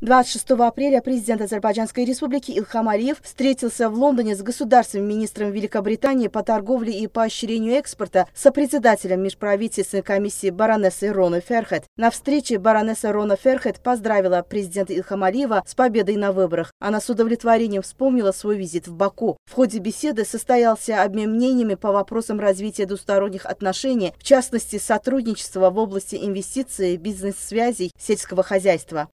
26 апреля президент Азербайджанской республики Илхам Алиев встретился в Лондоне с государственным министром Великобритании по торговле и поощрению экспорта, сопредседателем межправительственной комиссии баронессой Рона Ферхет. На встрече баронесса Рона Ферхет поздравила президента Илхам Алиева с победой на выборах. Она с удовлетворением вспомнила свой визит в Баку. В ходе беседы состоялся обмен мнениями по вопросам развития двусторонних отношений, в частности, сотрудничества в области инвестиций, бизнес-связей, сельского хозяйства.